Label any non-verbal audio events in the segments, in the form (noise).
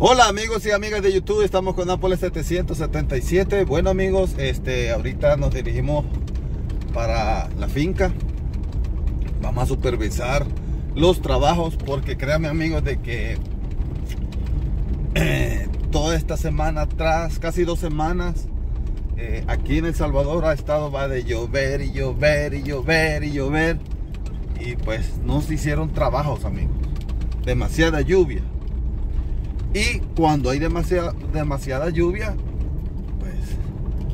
Hola amigos y amigas de YouTube, estamos con Nápoles 777. Bueno amigos, este, ahorita nos dirigimos para la finca. Vamos a supervisar los trabajos porque créanme amigos de que eh, toda esta semana atrás, casi dos semanas, eh, aquí en El Salvador ha estado va de llover y llover y llover y llover. Y pues Nos hicieron trabajos amigos. Demasiada lluvia. Y cuando hay demasiada, demasiada lluvia, pues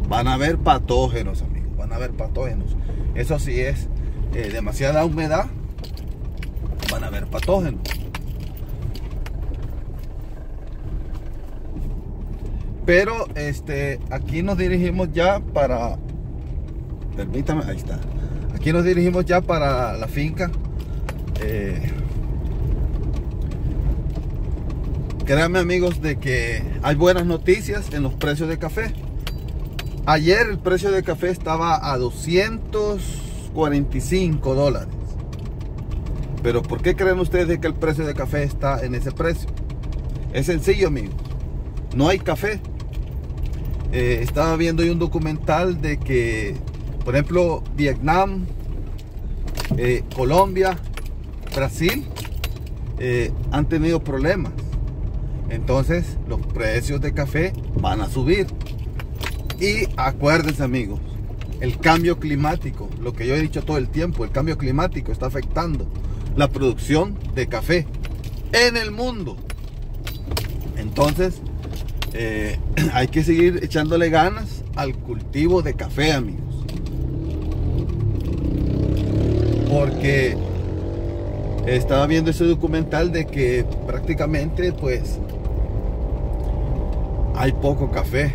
van a haber patógenos, amigos. Van a haber patógenos. Eso sí es eh, demasiada humedad, van a haber patógenos. Pero este, aquí nos dirigimos ya para. Permítame, ahí está. Aquí nos dirigimos ya para la finca. Eh, Créanme amigos de que hay buenas noticias en los precios de café. Ayer el precio de café estaba a 245 dólares. Pero ¿por qué creen ustedes que el precio de café está en ese precio? Es sencillo amigos. No hay café. Eh, estaba viendo hoy un documental de que, por ejemplo, Vietnam, eh, Colombia, Brasil eh, han tenido problemas entonces los precios de café van a subir. Y acuérdense amigos, el cambio climático, lo que yo he dicho todo el tiempo, el cambio climático está afectando la producción de café en el mundo. Entonces, eh, (clears throat) hay que seguir echándole ganas al cultivo de café, amigos. Porque estaba viendo ese documental de que prácticamente pues hay poco café.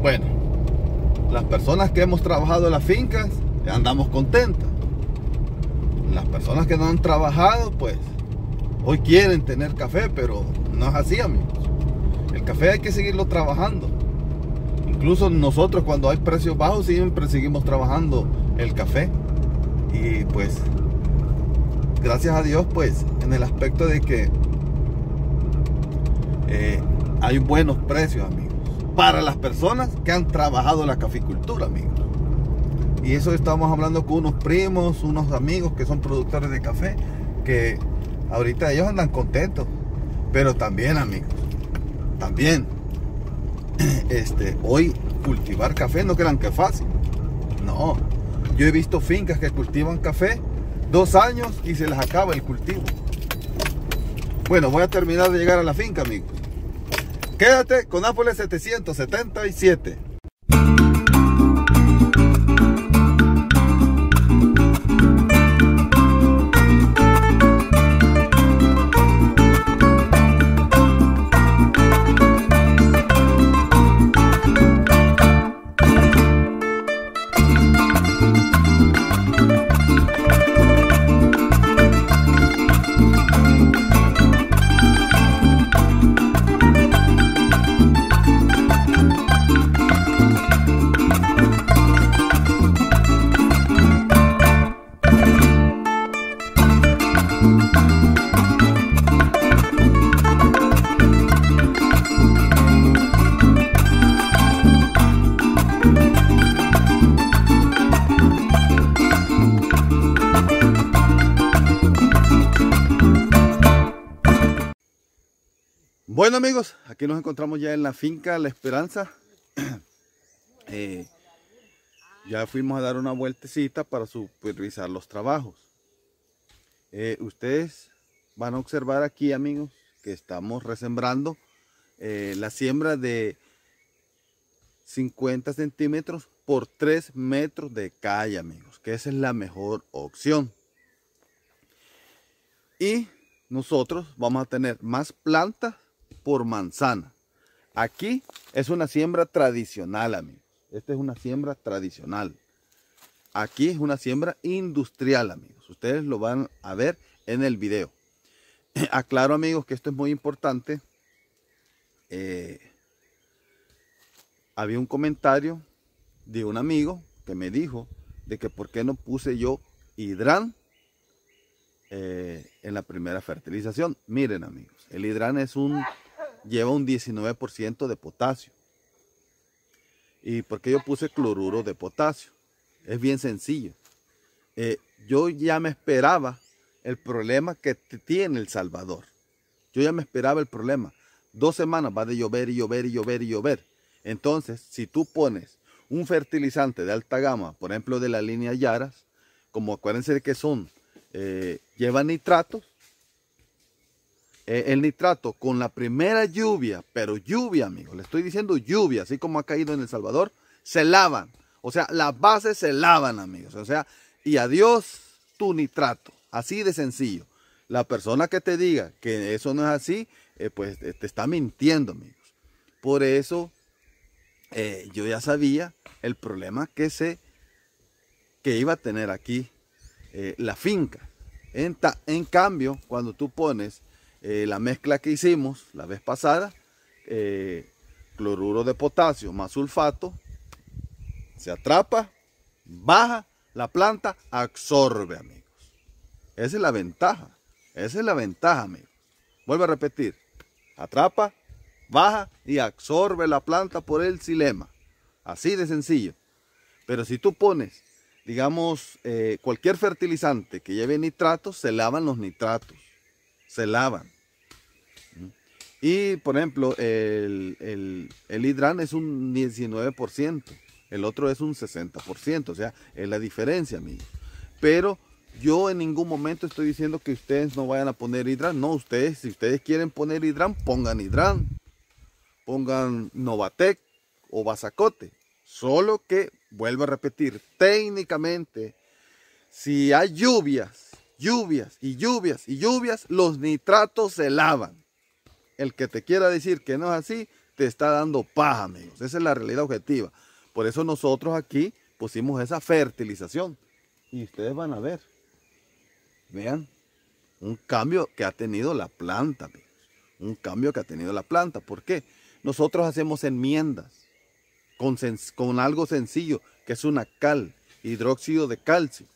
Bueno, las personas que hemos trabajado en las fincas andamos contentas. Las personas que no han trabajado pues hoy quieren tener café, pero no es así amigos. El café hay que seguirlo trabajando. Incluso nosotros cuando hay precios bajos siempre seguimos trabajando el café. Y pues gracias a Dios, pues, en el aspecto de que eh, hay buenos precios, amigos, para las personas que han trabajado la caficultura, amigos. Y eso estamos hablando con unos primos, unos amigos que son productores de café, que ahorita ellos andan contentos. Pero también, amigos, también, (clears throat) este, hoy cultivar café no crean que es fácil. No, yo he visto fincas que cultivan café dos años y se les acaba el cultivo. Bueno, voy a terminar de llegar a la finca, amigos. Quédate con Nápoles 777. Bueno amigos, aquí nos encontramos ya en la finca La Esperanza. (clears throat) Eh, ya fuimos a dar una vueltecita para supervisar los trabajos. Eh, ustedes van a observar aquí amigos que estamos resembrando eh, la siembra de 50 centímetros por 3 metros de calle amigos, que esa es la mejor opción. Y nosotros vamos a tener más plantas por manzana. Aquí es una siembra tradicional, amigos. Esta es una siembra tradicional. Aquí es una siembra industrial, amigos. Ustedes lo van a ver en el video. (clears throat) Aclaro, amigos, que esto es muy importante. Eh, había un comentario de un amigo que me dijo de que por qué no puse yo hidran eh, en la primera fertilización. Miren amigos, el hidran es un lleva un 19% de potasio. ¿Y por qué yo puse cloruro de potasio? Es bien sencillo. Eh, yo ya me esperaba el problema que tiene El Salvador. Yo ya me esperaba el problema. Dos semanas va de llover y llover y llover y llover. Entonces, si tú pones un fertilizante de alta gama, por ejemplo de la línea Yaras, como acuérdense que son, eh, llevan nitratos, eh, el nitrato con la primera lluvia, pero lluvia, amigos, le estoy diciendo lluvia, así como ha caído en El Salvador, se lavan. O sea, las bases se lavan, amigos. O sea, y adiós tu nitrato. Así de sencillo. La persona que te diga que eso no es así, eh, pues eh, te está mintiendo, amigos. Por eso yo ya sabía el problema que se que iba a tener aquí la finca. en, cambio, cuando tú pones eh, la mezcla que hicimos la vez pasada, eh, cloruro de potasio más sulfato, se atrapa, baja, la planta absorbe, amigos. Esa es la ventaja, esa es la ventaja, amigos. Vuelvo a repetir, atrapa, baja y absorbe la planta por el silema. Así de sencillo. Pero si tú pones, digamos, eh, cualquier fertilizante que lleve nitratos, se lavan los nitratos. Se lavan. Y, por ejemplo, el, el, es un 19%, el otro es un 60%, o sea, es la diferencia, amigos. Pero yo en ningún momento estoy diciendo que ustedes no vayan a poner hidran. No, ustedes, si ustedes quieren poner hidran, pongan hidran. Pongan Novatec o Basacote. Solo que, vuelvo a repetir, técnicamente, si hay lluvias, lluvias y lluvias y lluvias, los nitratos se lavan el que te quiera decir que no es así, te está dando paja, amigos. Esa es la realidad objetiva. Por eso nosotros aquí pusimos esa fertilización. Y ustedes van a ver, vean, un cambio que ha tenido la planta, amigos. Un cambio que ha tenido la planta. ¿Por qué? Nosotros hacemos enmiendas con, con algo sencillo, que es una cal, hidróxido de calcio.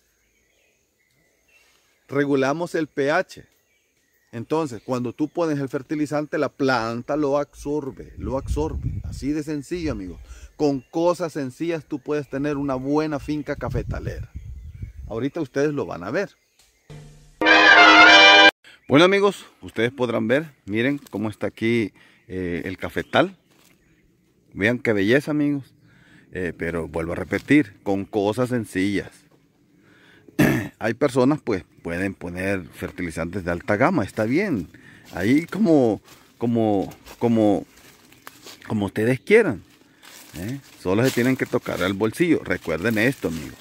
Regulamos el pH entonces, cuando tú pones el fertilizante, la planta lo absorbe, lo absorbe. Así de sencillo, amigos. Con cosas sencillas tú puedes tener una buena finca cafetalera. Ahorita ustedes lo van a ver. Bueno amigos, ustedes podrán ver, miren cómo está aquí eh, el cafetal. Vean qué belleza amigos. Eh, pero vuelvo a repetir, con cosas sencillas. Hay personas pues pueden poner fertilizantes de alta gama, está bien. Ahí como, como, como, como ustedes quieran. ¿eh? Solo se tienen que tocar al bolsillo. Recuerden esto, amigos.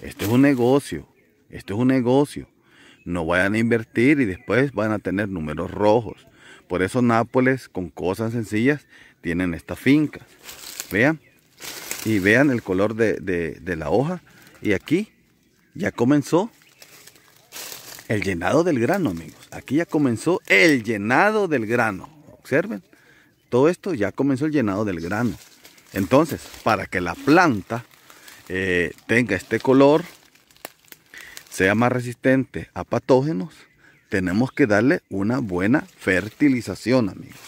Esto es un negocio. Esto es un negocio. No vayan a invertir y después van a tener números rojos. Por eso Nápoles, con cosas sencillas, tienen esta finca. Vean. Y vean el color de la hoja. Y aquí ya comenzó el llenado del grano, amigos. Aquí ya comenzó el llenado del grano. Observen, todo esto ya comenzó el llenado del grano. Entonces, para que la planta eh, tenga este color, sea más resistente a patógenos, tenemos que darle una buena fertilización, amigos.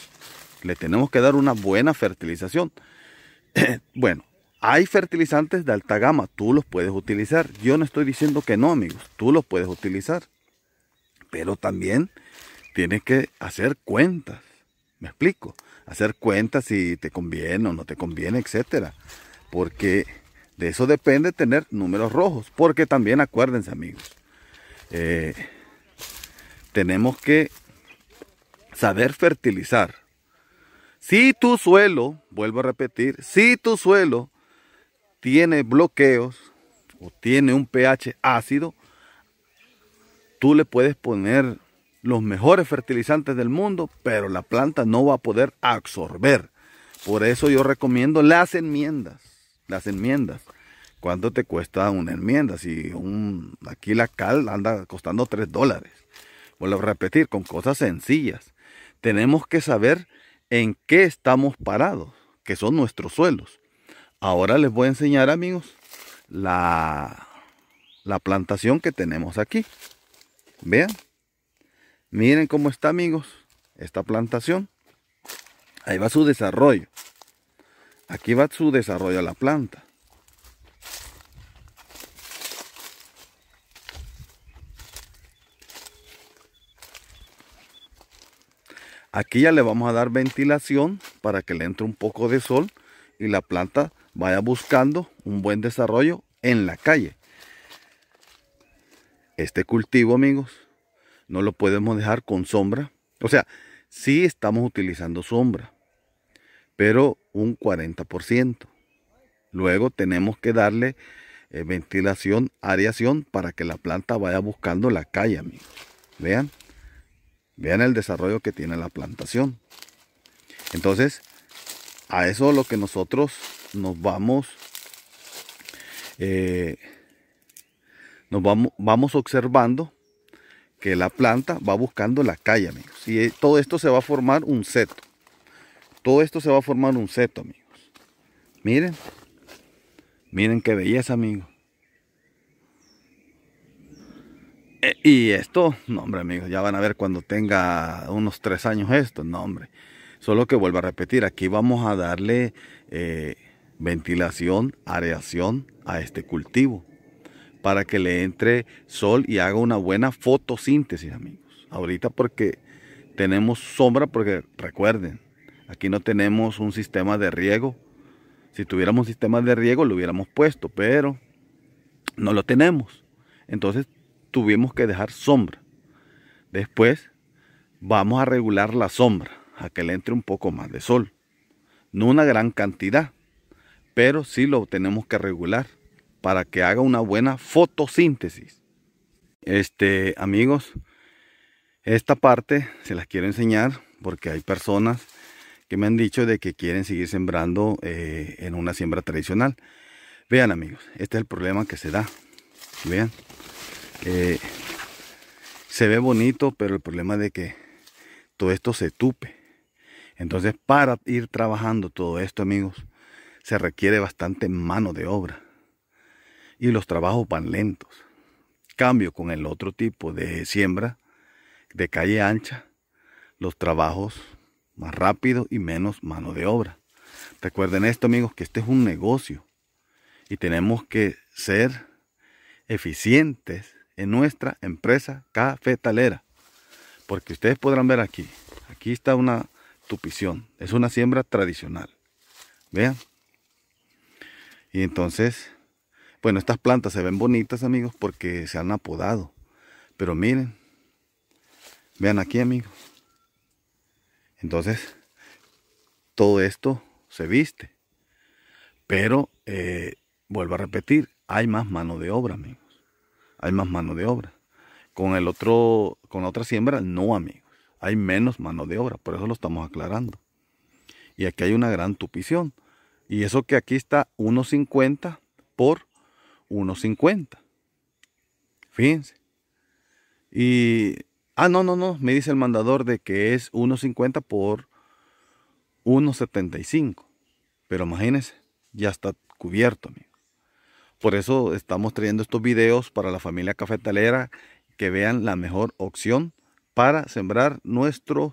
Le tenemos que dar una buena fertilización. (clears throat) bueno, hay fertilizantes de alta gama, tú los puedes utilizar. Yo no estoy diciendo que no, amigos, tú los puedes utilizar. Pero también tienes que hacer cuentas. ¿Me explico? Hacer cuentas si te conviene o no te conviene, etcétera. Porque de eso depende tener números rojos. Porque también acuérdense, amigos, eh, tenemos que saber fertilizar. Si tu suelo, vuelvo a repetir, si tu suelo tiene bloqueos o tiene un pH ácido, tú le puedes poner los mejores fertilizantes del mundo, pero la planta no va a poder absorber. Por eso yo recomiendo las enmiendas. Las enmiendas. ¿Cuánto te cuesta una enmienda? Si un, aquí la cal anda costando 3 dólares. Vuelvo a repetir, con cosas sencillas. Tenemos que saber en qué estamos parados, que son nuestros suelos. Ahora les voy a enseñar amigos la, la plantación que tenemos aquí. Vean. Miren cómo está amigos esta plantación. Ahí va su desarrollo. Aquí va su desarrollo a la planta. Aquí ya le vamos a dar ventilación para que le entre un poco de sol y la planta vaya buscando un buen desarrollo en la calle. Este cultivo, amigos, no lo podemos dejar con sombra. O sea, sí estamos utilizando sombra, pero un 40%. Luego tenemos que darle eh, ventilación, areación, para que la planta vaya buscando la calle, amigos. Vean, vean el desarrollo que tiene la plantación. Entonces, a eso lo que nosotros nos vamos, eh, nos vamos, vamos observando que la planta va buscando la calle, amigos. Y eh, todo esto se va a formar un seto. Todo esto se va a formar un seto, amigos. Miren. Miren qué belleza, amigos. Eh, y esto, no hombre, amigos, ya van a ver cuando tenga unos tres años esto, no hombre. Solo que vuelvo a repetir, aquí vamos a darle ventilación, areación a este cultivo para que le entre sol y haga una buena fotosíntesis, amigos. Ahorita porque tenemos sombra, porque recuerden, aquí no tenemos un sistema de riego. Si tuviéramos un sistema de riego lo hubiéramos puesto, pero no lo tenemos. Entonces tuvimos que dejar sombra. Después vamos a regular la sombra, a que le entre un poco más de sol. No una gran cantidad, pero sí lo tenemos que regular para que haga una buena fotosíntesis. Este, amigos, esta parte se las quiero enseñar porque hay personas que me han dicho de que quieren seguir sembrando eh, en una siembra tradicional. Vean amigos, este es el problema que se da. Vean, eh, se ve bonito, pero el problema de que todo esto se tupe. Entonces, para ir trabajando todo esto, amigos, se requiere bastante mano de obra y los trabajos van lentos. Cambio con el otro tipo de siembra de calle ancha, los trabajos más rápidos y menos mano de obra. Recuerden esto amigos, que este es un negocio y tenemos que ser eficientes en nuestra empresa cafetalera. Porque ustedes podrán ver aquí, aquí está una tupición, es una siembra tradicional. Vean, y entonces, bueno, estas plantas se ven bonitas, amigos, porque se han apodado. Pero miren, vean aquí, amigos. Entonces, todo esto se viste. Pero, eh, vuelvo a repetir, hay más mano de obra, amigos. Hay más mano de obra. Con el otro, con la otra siembra, no, amigos. Hay menos mano de obra, por eso lo estamos aclarando. Y aquí hay una gran tupición. Y eso que aquí está 1.50 por 1.50. Fíjense. Y... Ah, no, no, no. Me dice el mandador de que es 1.50 por 1.75. Pero imagínense, ya está cubierto, amigo. Por eso estamos trayendo estos videos para la familia cafetalera que vean la mejor opción para sembrar nuestros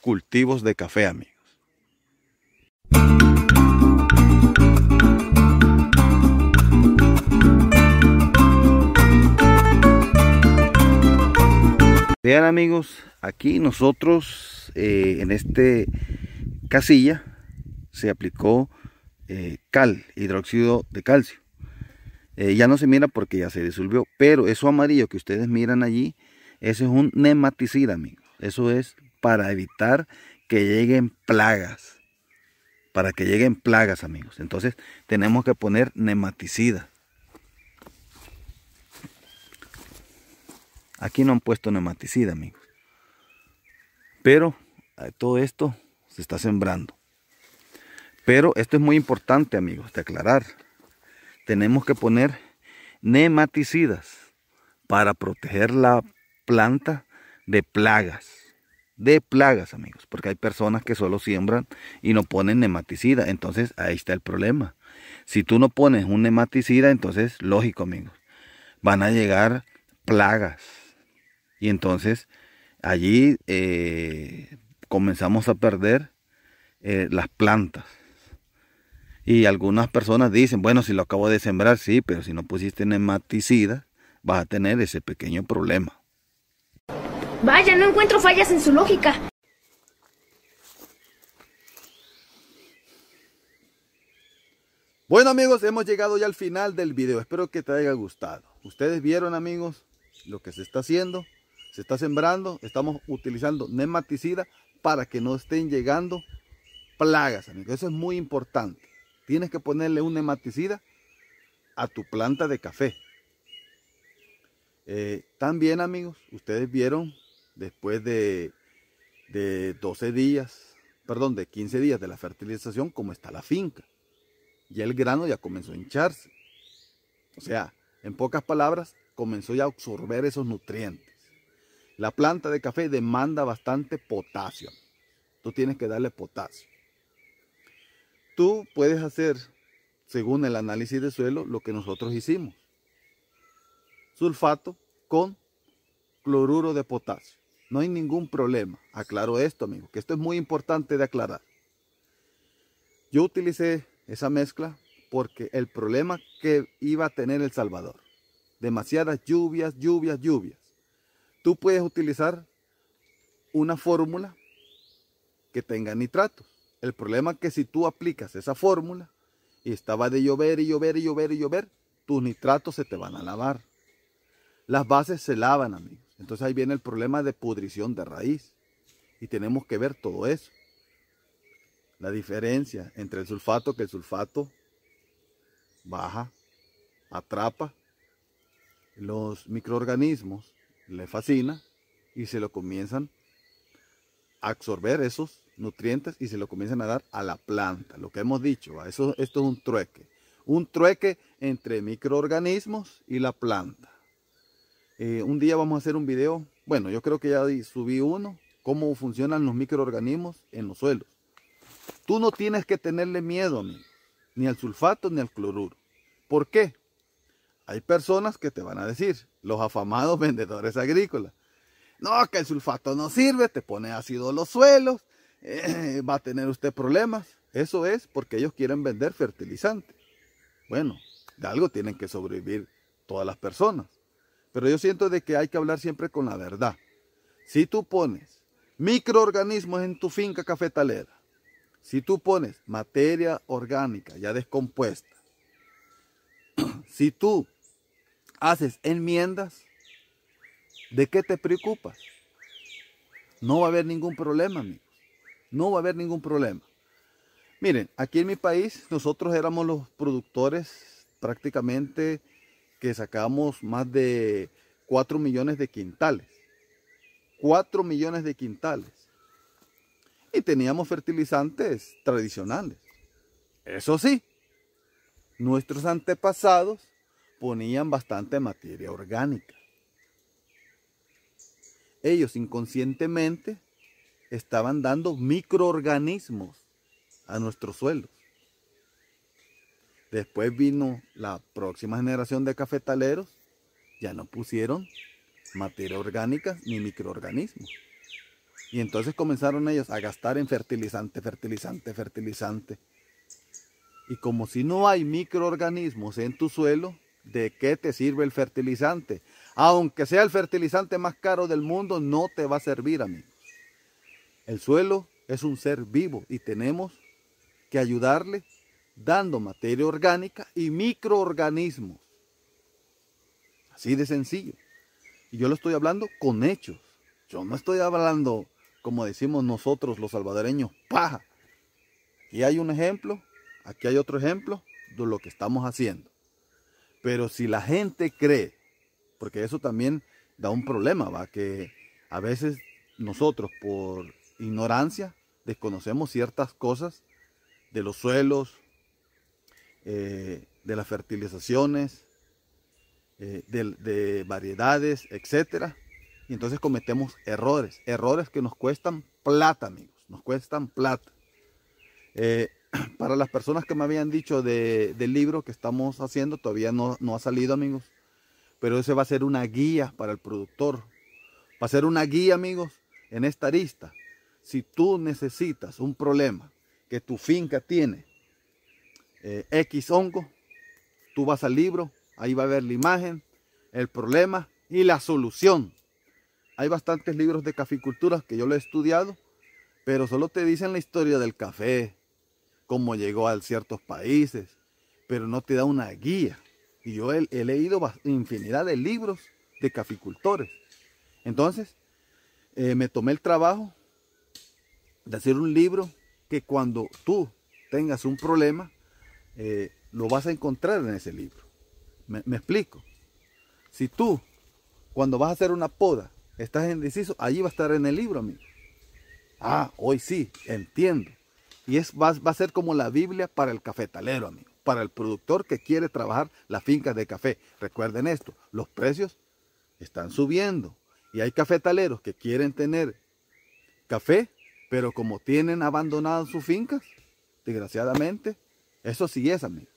cultivos de café, amigos. Vean amigos, aquí nosotros eh, en este casilla se aplicó eh, cal, hidróxido de calcio. Eh, ya no se mira porque ya se disolvió, pero eso amarillo que ustedes miran allí, ese es un nematicida amigos. Eso es para evitar que lleguen plagas. Para que lleguen plagas amigos. Entonces tenemos que poner nematicida. Aquí no han puesto nematicida, amigos. Pero eh, todo esto se está sembrando. Pero esto es muy importante, amigos, de aclarar. Tenemos que poner nematicidas para proteger la planta de plagas. De plagas, amigos, porque hay personas que solo siembran y no ponen nematicida. Entonces ahí está el problema. Si tú no pones un nematicida, entonces lógico, amigos, van a llegar plagas y entonces allí eh, comenzamos a perder eh, las plantas. Y algunas personas dicen, bueno, si lo acabo de sembrar, sí, pero si no pusiste nematicida, vas a tener ese pequeño problema. Vaya, no encuentro fallas en su lógica. Bueno amigos, hemos llegado ya al final del video. Espero que te haya gustado. Ustedes vieron amigos lo que se está haciendo se está sembrando, estamos utilizando nematicida para que no estén llegando plagas, amigos. Eso es muy importante. Tienes que ponerle un nematicida a tu planta de café. Eh, también, amigos, ustedes vieron después de, de 12 días, perdón, de 15 días de la fertilización, cómo está la finca. y el grano ya comenzó a hincharse. O sea, en pocas palabras, comenzó ya a absorber esos nutrientes. La planta de café demanda bastante potasio. Tú tienes que darle potasio. Tú puedes hacer, según el análisis de suelo, lo que nosotros hicimos. Sulfato con cloruro de potasio. No hay ningún problema. Aclaro esto, amigo, que esto es muy importante de aclarar. Yo utilicé esa mezcla porque el problema que iba a tener El Salvador, demasiadas lluvias, lluvias, lluvias tú puedes utilizar una fórmula que tenga nitratos. El problema es que si tú aplicas esa fórmula y estaba de llover y llover y llover y llover, tus nitratos se te van a lavar. Las bases se lavan, amigos. Entonces ahí viene el problema de pudrición de raíz. Y tenemos que ver todo eso. La diferencia entre el sulfato, que el sulfato baja, atrapa los microorganismos le fascina y se lo comienzan a absorber esos nutrientes y se lo comienzan a dar a la planta. Lo que hemos dicho, eso, esto es un trueque. Un trueque entre microorganismos y la planta. Eh, un día vamos a hacer un video, bueno, yo creo que ya subí uno, cómo funcionan los microorganismos en los suelos. Tú no tienes que tenerle miedo, a mí ni al sulfato ni al cloruro. ¿Por qué? Hay personas que te van a decir, los afamados (laughs) vendedores agrícolas, no, que el sulfato no sirve, te pone ácido los suelos, eh, va a tener usted problemas. Eso es porque ellos quieren vender fertilizante. Bueno, de algo tienen que sobrevivir todas las personas. Pero yo siento de que hay que hablar siempre con la verdad. Si tú pones microorganismos en tu finca cafetalera, si tú pones materia orgánica ya descompuesta, (clears throat) si tú haces enmiendas, ¿de qué te preocupas? No va a haber ningún problema, amigos. No va a haber ningún problema. Miren, aquí en mi país nosotros éramos los productores prácticamente que sacábamos más de 4 millones de quintales. 4 millones de quintales. Y teníamos fertilizantes tradicionales. Eso sí, nuestros antepasados ponían bastante materia orgánica. Ellos inconscientemente estaban dando microorganismos a nuestros suelos. Después vino la próxima generación de cafetaleros, ya no pusieron materia orgánica ni microorganismos. Y entonces comenzaron ellos a gastar en fertilizante, fertilizante, fertilizante. Y como si no hay microorganismos en tu suelo, ¿De qué te sirve el fertilizante? Aunque sea el fertilizante más caro del mundo, no te va a servir, amigos. El suelo es un ser vivo y tenemos que ayudarle dando materia orgánica y microorganismos. Así de sencillo. Y yo lo estoy hablando con hechos. Yo no estoy hablando, como decimos nosotros los salvadoreños, paja. Aquí hay un ejemplo, aquí hay otro ejemplo de lo que estamos haciendo. Pero si la gente cree, porque eso también da un problema, va, que a veces nosotros por ignorancia desconocemos ciertas cosas de los suelos, eh, de las fertilizaciones, eh, de, variedades, etc. Y entonces cometemos errores, errores que nos cuestan plata, amigos, nos cuestan plata. Eh, (clears throat) para las personas que me habían dicho de, del libro que estamos haciendo, todavía no, ha salido, amigos. Pero ese va a ser una guía para el productor. Va a ser una guía, amigos, en esta arista. Si tú necesitas un problema que tu finca tiene eh, X hongo, tú vas al libro, ahí va a ver la imagen, el problema y la solución. Hay bastantes libros de caficultura que yo lo he estudiado, pero solo te dicen la historia del café, cómo llegó a ciertos países, pero no te da una guía. Y yo he, leído infinidad de libros de caficultores. Entonces, eh, me tomé el trabajo de hacer un libro que cuando tú tengas un problema, eh, lo vas a encontrar en ese libro. Me, me, explico. Si tú, cuando vas a hacer una poda, estás indeciso, allí va a estar en el libro, amigo. Ah, hoy sí, entiendo. Y es, va, a ser como la Biblia para el cafetalero, amigo, para el productor que quiere trabajar las fincas de café. Recuerden esto, los precios están subiendo y hay cafetaleros que quieren tener café, pero como tienen abandonadas sus fincas, desgraciadamente, eso sí es, amigo.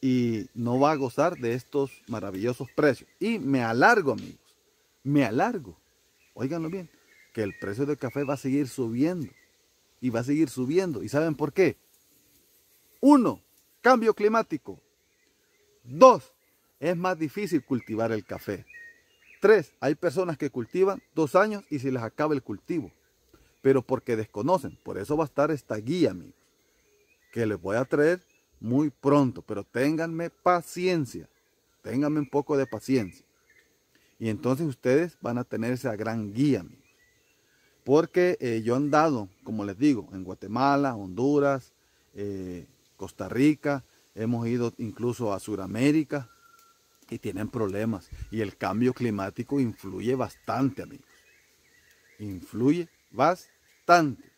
Y no va a gozar de estos maravillosos precios. Y me alargo, amigos, me alargo. Óiganlo bien, que el precio del café va a seguir subiendo y va a seguir subiendo. ¿Y saben por qué? Uno, cambio climático. Dos, es más difícil cultivar el café. Tres, hay personas que cultivan dos años y se les acaba el cultivo, pero porque desconocen. Por eso va a estar esta guía, amigos, que les voy a traer muy pronto, pero ténganme paciencia, ténganme un poco de paciencia. Y entonces ustedes van a tener esa gran guía, amigos. Porque eh, yo he andado, como les digo, en Guatemala, Honduras, eh, Costa Rica, hemos ido incluso a Sudamérica y tienen problemas. Y el cambio climático influye bastante, amigos. Influye bastante.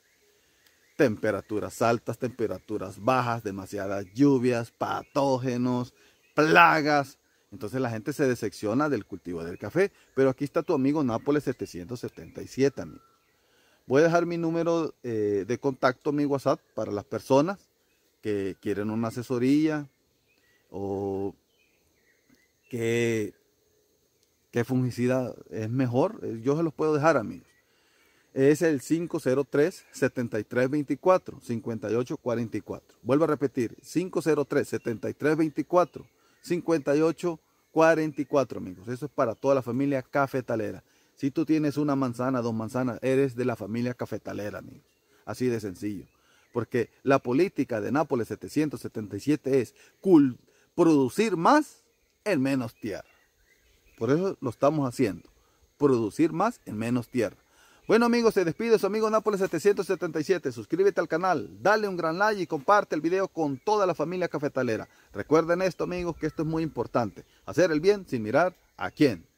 Temperaturas altas, temperaturas bajas, demasiadas lluvias, patógenos, plagas. Entonces la gente se decepciona del cultivo del café. Pero aquí está tu amigo Nápoles 777, amigos. Voy a dejar mi número eh, de contacto, mi WhatsApp, para las personas que quieren una asesoría o que qué fungicida es mejor. Yo se los puedo dejar, amigos. Es el 503-7324-5844. Vuelvo a repetir, 503-7324-5844, amigos. Eso es para toda la familia cafetalera. Si tú tienes una manzana, dos manzanas, eres de la familia cafetalera, amigos. Así de sencillo. Porque la política de Nápoles 777 es producir más en menos tierra. Por eso lo estamos haciendo. Producir más en menos tierra. Bueno amigos, se despide su amigo Nápoles 777. Suscríbete al canal, dale un gran like y comparte el video con toda la familia cafetalera. Recuerden esto amigos, que esto es muy importante. Hacer el bien sin mirar a quién.